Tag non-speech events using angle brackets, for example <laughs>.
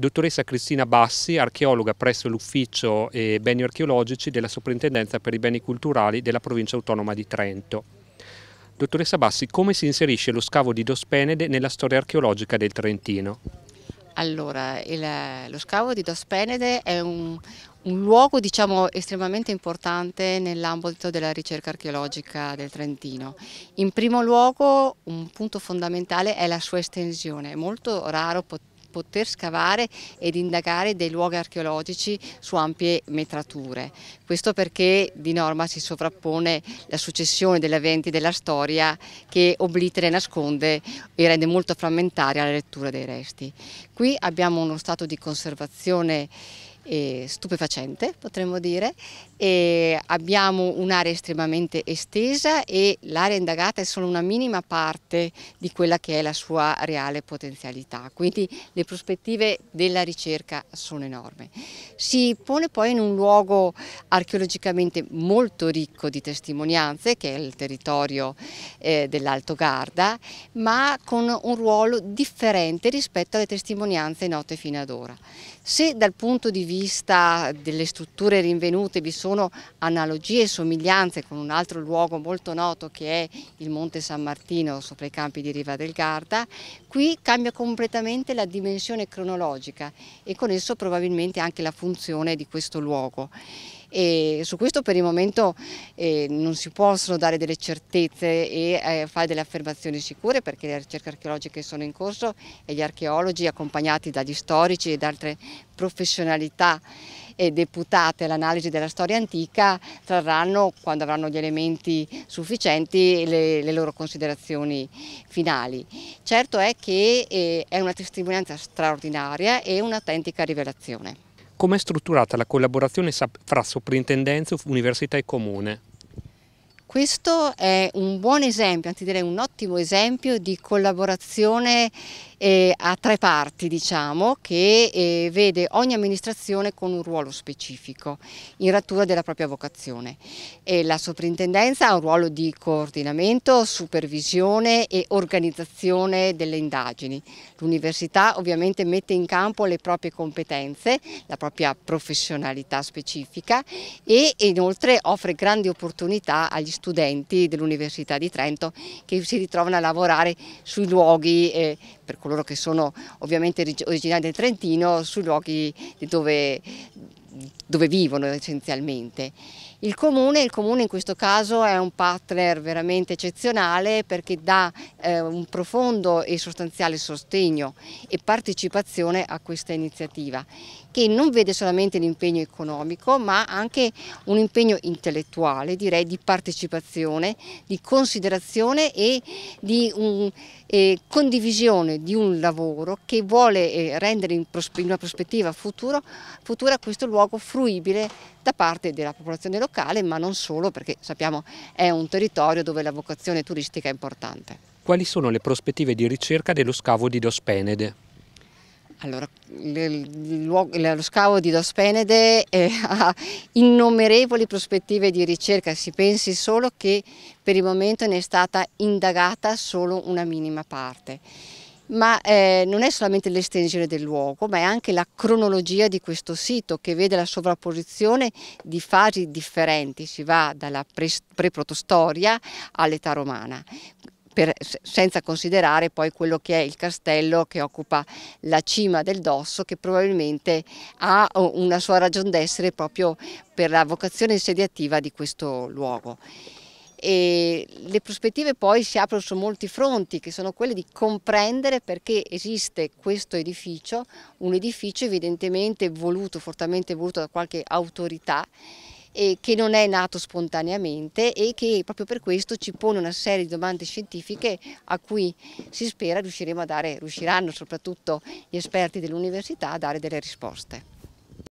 Dottoressa Cristina Bassi, archeologa presso l'Ufficio eh, Beni Archeologici della Soprintendenza per i Beni Culturali della Provincia Autonoma di Trento. Dottoressa Bassi, come si inserisce lo scavo di Dospenede nella storia archeologica del Trentino? Allora, il, lo scavo di Dospenede è un, un luogo diciamo, estremamente importante nell'ambito della ricerca archeologica del Trentino. In primo luogo un punto fondamentale è la sua estensione, è molto raro poter poter scavare ed indagare dei luoghi archeologici su ampie metrature. Questo perché di norma si sovrappone la successione degli eventi della storia che oblitera e nasconde e rende molto frammentaria la lettura dei resti. Qui abbiamo uno stato di conservazione stupefacente, potremmo dire. E abbiamo un'area estremamente estesa e l'area indagata è solo una minima parte di quella che è la sua reale potenzialità, quindi le prospettive della ricerca sono enormi. Si pone poi in un luogo archeologicamente molto ricco di testimonianze, che è il territorio eh, dell'Alto Garda, ma con un ruolo differente rispetto alle testimonianze note fino ad ora. Se dal punto di vista vista delle strutture rinvenute vi sono analogie e somiglianze con un altro luogo molto noto che è il Monte San Martino sopra i campi di Riva del Garda, qui cambia completamente la dimensione cronologica e con esso probabilmente anche la funzione di questo luogo e su questo per il momento eh, non si possono dare delle certezze e eh, fare delle affermazioni sicure perché le ricerche archeologiche sono in corso e gli archeologi accompagnati dagli storici e da altre professionalità deputate all'analisi della storia antica trarranno, quando avranno gli elementi sufficienti, le, le loro considerazioni finali. Certo è che eh, è una testimonianza straordinaria e un'autentica rivelazione. Com'è strutturata la collaborazione fra soprintendenza, università e comune? Questo è un buon esempio, anzi direi un ottimo esempio di collaborazione eh, a tre parti diciamo, che eh, vede ogni amministrazione con un ruolo specifico in rattura della propria vocazione. E la soprintendenza ha un ruolo di coordinamento, supervisione e organizzazione delle indagini. L'università ovviamente mette in campo le proprie competenze, la propria professionalità specifica e inoltre offre grandi opportunità agli studenti dell'Università di Trento che si ritrovano a lavorare sui luoghi eh, per coloro che sono ovviamente originari del Trentino sui luoghi dove, dove vivono essenzialmente. Il comune, il comune, in questo caso è un partner veramente eccezionale perché dà eh, un profondo e sostanziale sostegno e partecipazione a questa iniziativa che non vede solamente l'impegno economico ma anche un impegno intellettuale, direi di partecipazione, di considerazione e di un, eh, condivisione di un lavoro che vuole eh, rendere in, in una prospettiva futuro, futura questo luogo luogo fruibile da parte della popolazione locale, ma non solo, perché sappiamo è un territorio dove la vocazione turistica è importante. Quali sono le prospettive di ricerca dello scavo di Dos Penede? Allora, lo scavo di Dos Penede eh, <laughs> ha innumerevoli prospettive di ricerca, si pensi solo che per il momento ne è stata indagata solo una minima parte ma eh, non è solamente l'estensione del luogo, ma è anche la cronologia di questo sito che vede la sovrapposizione di fasi differenti, si va dalla pre-protostoria all'età romana. Per, senza considerare poi quello che è il castello che occupa la cima del Dosso che probabilmente ha una sua ragion d'essere proprio per la vocazione insediativa di questo luogo e le prospettive poi si aprono su molti fronti che sono quelle di comprendere perché esiste questo edificio, un edificio evidentemente voluto, fortemente voluto da qualche autorità e che non è nato spontaneamente e che proprio per questo ci pone una serie di domande scientifiche a cui si spera riusciremo a dare, riusciranno soprattutto gli esperti dell'università a dare delle risposte.